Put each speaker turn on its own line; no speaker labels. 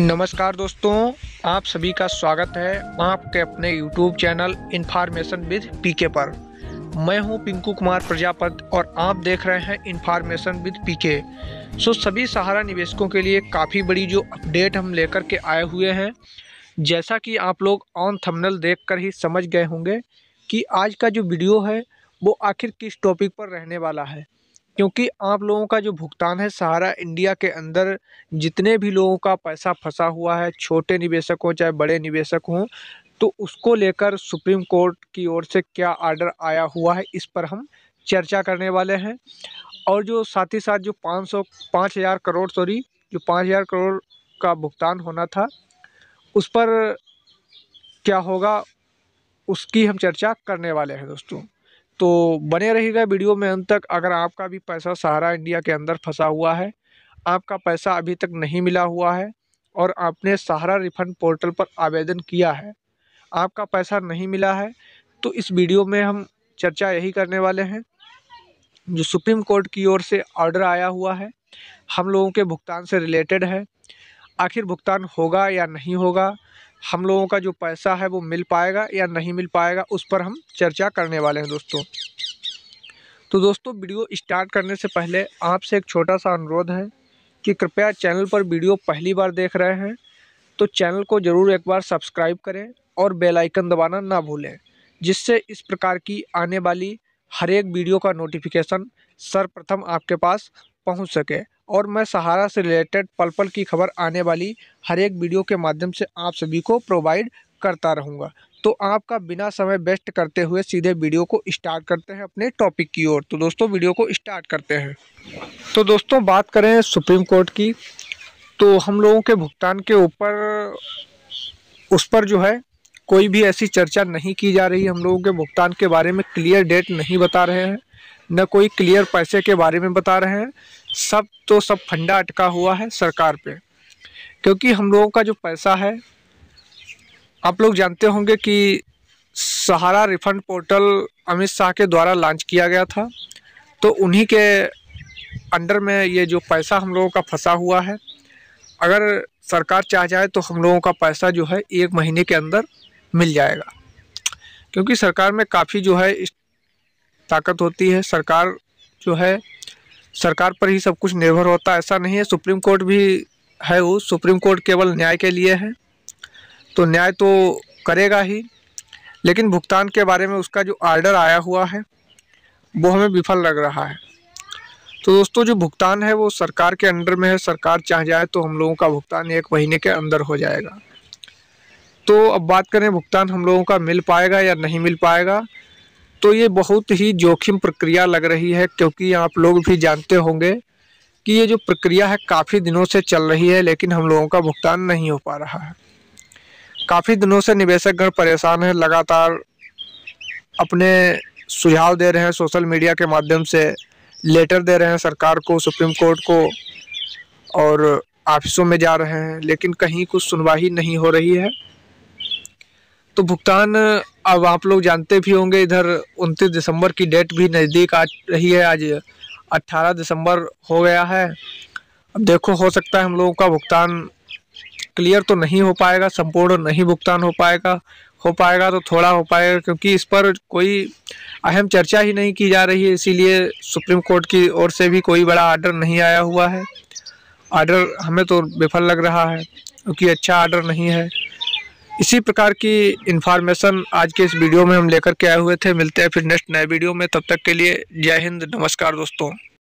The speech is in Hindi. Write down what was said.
नमस्कार दोस्तों आप सभी का स्वागत है आपके अपने YouTube channel information with PK पर मैं हूं पिंकू कुमार प्रजापत और आप देख रहे हैं इन्फॉर्मेशन विद पीके सो सभी सहारा निवेशकों के लिए काफ़ी बड़ी जो अपडेट हम लेकर के आए हुए हैं जैसा कि आप लोग ऑन थंबनेल देखकर ही समझ गए होंगे कि आज का जो वीडियो है वो आखिर किस टॉपिक पर रहने वाला है क्योंकि आप लोगों का जो भुगतान है सारा इंडिया के अंदर जितने भी लोगों का पैसा फंसा हुआ है छोटे निवेशक हों चाहे बड़े निवेशक हों तो उसको लेकर सुप्रीम कोर्ट की ओर से क्या आर्डर आया हुआ है इस पर हम चर्चा करने वाले हैं और जो साथ ही साथ जो पाँच सौ पाँच हज़ार करोड़ सॉरी जो पाँच हज़ार करोड़ का भुगतान होना था उस पर क्या होगा उसकी हम चर्चा करने वाले हैं दोस्तों तो बने रहिएगा वीडियो में अंत तक अगर आपका भी पैसा सहारा इंडिया के अंदर फंसा हुआ है आपका पैसा अभी तक नहीं मिला हुआ है और आपने सहारा रिफंड पोर्टल पर आवेदन किया है आपका पैसा नहीं मिला है तो इस वीडियो में हम चर्चा यही करने वाले हैं जो सुप्रीम कोर्ट की ओर से ऑर्डर आया हुआ है हम लोगों के भुगतान से रिलेटेड है आखिर भुगतान होगा या नहीं होगा हम लोगों का जो पैसा है वो मिल पाएगा या नहीं मिल पाएगा उस पर हम चर्चा करने वाले हैं दोस्तों तो दोस्तों वीडियो स्टार्ट करने से पहले आपसे एक छोटा सा अनुरोध है कि कृपया चैनल पर वीडियो पहली बार देख रहे हैं तो चैनल को ज़रूर एक बार सब्सक्राइब करें और बेल आइकन दबाना ना भूलें जिससे इस प्रकार की आने वाली हर एक वीडियो का नोटिफिकेशन सर्वप्रथम आपके पास पहुंच सके और मैं सहारा से रिलेटेड पल पल की खबर आने वाली हर एक वीडियो के माध्यम से आप सभी को प्रोवाइड करता रहूँगा तो आपका बिना समय वेस्ट करते हुए सीधे वीडियो को स्टार्ट करते हैं अपने टॉपिक की ओर तो दोस्तों वीडियो को स्टार्ट करते हैं तो दोस्तों बात करें सुप्रीम कोर्ट की तो हम लोगों के भुगतान के ऊपर उस पर जो है कोई भी ऐसी चर्चा नहीं की जा रही हम लोगों के भुगतान के बारे में क्लियर डेट नहीं बता रहे हैं न कोई क्लियर पैसे के बारे में बता रहे हैं सब तो सब फंडा अटका हुआ है सरकार पे क्योंकि हम लोगों का जो पैसा है आप लोग जानते होंगे कि सहारा रिफंड पोर्टल अमित शाह के द्वारा लॉन्च किया गया था तो उन्हीं के अंडर में ये जो पैसा हम लोगों का फंसा हुआ है अगर सरकार चाह जाए तो हम लोगों का पैसा जो है एक महीने के अंदर मिल जाएगा क्योंकि सरकार में काफ़ी जो है इस ताकत होती है सरकार जो है सरकार पर ही सब कुछ निर्भर होता है ऐसा नहीं है सुप्रीम कोर्ट भी है वो सुप्रीम कोर्ट केवल न्याय के लिए है तो न्याय तो करेगा ही लेकिन भुगतान के बारे में उसका जो आर्डर आया हुआ है वो हमें विफल लग रहा है तो दोस्तों जो भुगतान है वो सरकार के अंडर में है सरकार चाह जाए तो हम लोगों का भुगतान एक महीने के अंदर हो जाएगा तो अब बात करें भुगतान हम लोगों का मिल पाएगा या नहीं मिल पाएगा तो ये बहुत ही जोखिम प्रक्रिया लग रही है क्योंकि आप लोग भी जानते होंगे कि ये जो प्रक्रिया है काफ़ी दिनों से चल रही है लेकिन हम लोगों का भुगतान नहीं हो पा रहा है काफ़ी दिनों से निवेशकगण परेशान हैं लगातार अपने सुझाव दे रहे हैं सोशल मीडिया के माध्यम से लेटर दे रहे हैं सरकार को सुप्रीम कोर्ट को और ऑफिसों में जा रहे हैं लेकिन कहीं कुछ सुनवाई नहीं हो रही है तो भुगतान अब आप लोग जानते भी होंगे इधर उनतीस दिसंबर की डेट भी नज़दीक आ रही है आज 18 दिसंबर हो गया है अब देखो हो सकता है हम लोगों का भुगतान क्लियर तो नहीं हो पाएगा संपूर्ण नहीं भुगतान हो पाएगा हो पाएगा तो थोड़ा हो पाएगा क्योंकि इस पर कोई अहम चर्चा ही नहीं की जा रही है इसीलिए सुप्रीम कोर्ट की ओर से भी कोई बड़ा आर्डर नहीं आया हुआ है आर्डर हमें तो विफल लग रहा है क्योंकि अच्छा आर्डर नहीं है इसी प्रकार की इन्फॉर्मेशन आज के इस वीडियो में हम लेकर के आए हुए थे मिलते हैं फिर नेक्स्ट नए वीडियो में तब तक के लिए जय हिंद नमस्कार दोस्तों